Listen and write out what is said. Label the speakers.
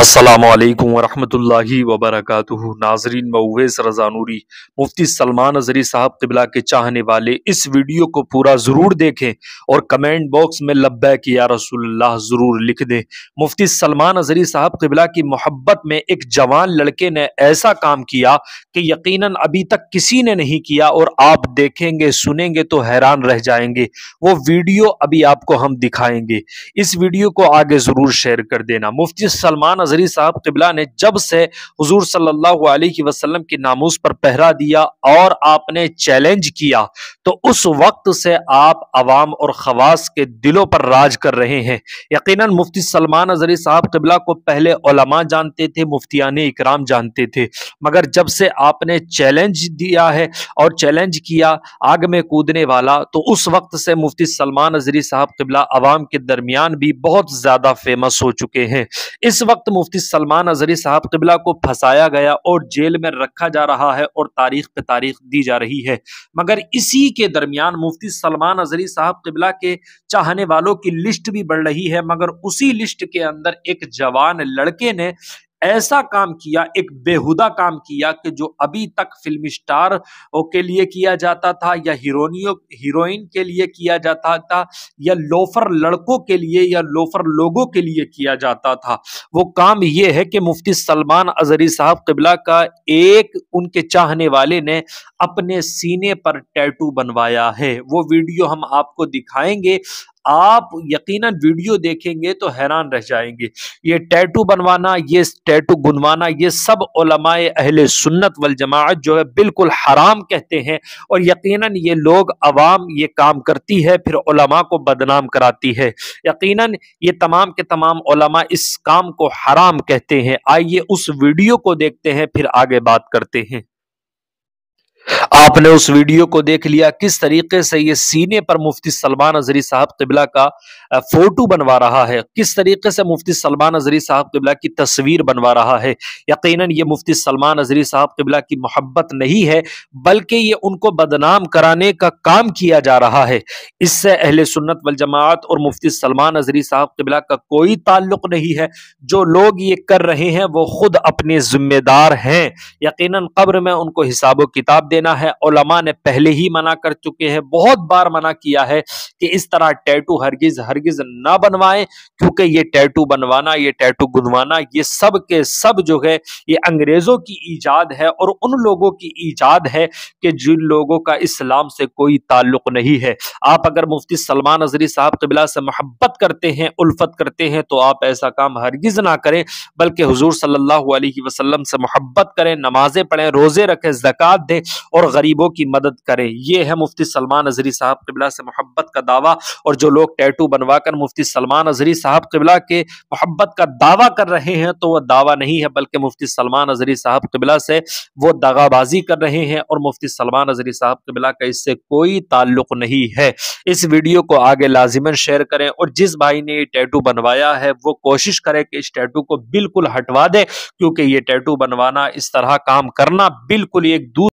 Speaker 1: असलम वरहमल वबरक नाजरीन मवेज़ रजानूरी मुफ्ती सलमान अजहरी साहब तिबला के चाहने वाले इस वीडियो को पूरा ज़रूर देखें और कमेंट बॉक्स में लब्बैक या रसूलुल्लाह ज़रूर लिख दें मुफ्ती सलमान अजहरी साहब तिबला की मोहब्बत में एक जवान लड़के ने ऐसा काम किया कि यकीनन अभी तक किसी ने नहीं किया और आप देखेंगे सुनेंगे तो हैरान रह जाएंगे वो वीडियो अभी आपको हम दिखाएंगे इस वीडियो को आगे ज़रूर शेयर कर देना मुफ्ती सलमान नजरी साहब किबला ने जब से हजूर सल्लाम के वसल्लम नामूस पर पहरा दिया और आपने चैलेंज किया तो उस वक्त से आप आवाम और खवास के दिलों पर राज कर रहे हैं यकीन मुफ्ती सलमान नजरी साहब किबला को पहले ओलमा जानते थे मुफ्तियान इकराम जानते थे मगर जब से आपने चैलेंज दिया है और चैलेंज किया आग में कूदने वाला तो उस वक्त से मुफ्ती सलमान नजरी साहब किबला आवाम के दरमियान भी बहुत ज़्यादा फेमस हो चुके हैं इस वक्त मुफ्ती सलमान अजहरी साहब किबला को फंसाया गया और जेल में रखा जा रहा है और तारीख पे तारीख दी जा रही है मगर इसी के दरमियान मुफ्ती सलमान अजहरी साहब किबला के चाहने वालों की लिस्ट भी बढ़ रही है मगर उसी लिस्ट के अंदर एक जवान लड़के ने ऐसा काम किया एक बेहुदा काम किया कि जो अभी तक फिल्म स्टार के लिए किया जाता था या हीरोनियों हीरोइन के लिए किया जाता था या लोफर लड़कों के लिए या लोफर लोगों के लिए किया जाता था वो काम ये है कि मुफ्ती सलमान अजहरी साहब किबला का एक उनके चाहने वाले ने अपने सीने पर टैटू बनवाया है वो वीडियो हम आपको दिखाएंगे आप यकीनन वीडियो देखेंगे तो हैरान रह जाएंगे ये टैटू बनवाना ये टैटू गुनवाना ये सब उलमाए अहल सुन्नत वल जमात जो है बिल्कुल हराम कहते हैं और यकीनन ये लोग अवाम ये काम करती है फिर उलमा को बदनाम कराती है यकीनन ये तमाम के तमाम उलमा इस काम को हराम कहते हैं आइए उस वीडियो को देखते हैं फिर आगे बात करते हैं आपने उस वीडियो को देख लिया किस तरीके से ये सीने पर मुफ्ती सलमान अजरी साहब किबला का फोटो बनवा रहा है किस तरीके से मुफ्ती सलमान अजरी साहब किबला की तस्वीर बनवा रहा है यकीनन ये मुफ्ती सलमान अजरी साहब किबला की मोहब्बत नहीं है बल्कि ये उनको बदनाम कराने का काम किया जा रहा है इससे अहले सुन्नत वल जमात और मुफ्ती सलमान अजरी साहब किबला का कोई ताल्लुक नहीं है जो लोग ये कर रहे हैं वो खुद अपने जिम्मेदार हैं यकीनन कब्र में उनको हिसाब किताब देना है ओलमा ने पहले ही मना कर चुके हैं बहुत बार मना किया है कि इस तरह टैटू हरगिज हरगिज ना बनवाएं क्योंकि ये टैटू बनवाना ये टैटू गुनवाना ये सब के सब जो है ये अंग्रेजों की ईजाद है और उन लोगों की ईजाद है कि जिन लोगों का इस्लाम से कोई ताल्लुक नहीं है आप अगर मुफ्ती सलमान अजरी साहब कबिला से मोहब्बत करते हैं उल्फत करते हैं तो आप ऐसा काम हरगिज ना करें बल्कि हजूर सल्ला वसलम से मोहब्बत करें नमाजें पढ़ें रोजे रखें जक़ात दें और गरीबों की मदद करें यह है मुफ्ती सलमान अजहरी साहब कबिला से मोहब्बत का दावा और जो लोग टैटू बनवाकर मुफ्ती सलमान अजहरी साहब कबिला के मोहब्बत का दावा कर रहे हैं तो वह दावा नहीं है बल्कि मुफ्ती सलमान अजहरी साहब कबिला से वो दगाबाजी कर रहे हैं और मुफ्ती सलमान अजहरी साहब कबिला का इससे कोई ताल्लुक नहीं है इस वीडियो को आगे लाजिमन शेयर करें और जिस भाई ने ये टैटू बनवाया है वो कोशिश करें कि इस टैटू को बिल्कुल हटवा दे क्योंकि ये टैटू बनवाना इस तरह काम करना बिल्कुल एक दूर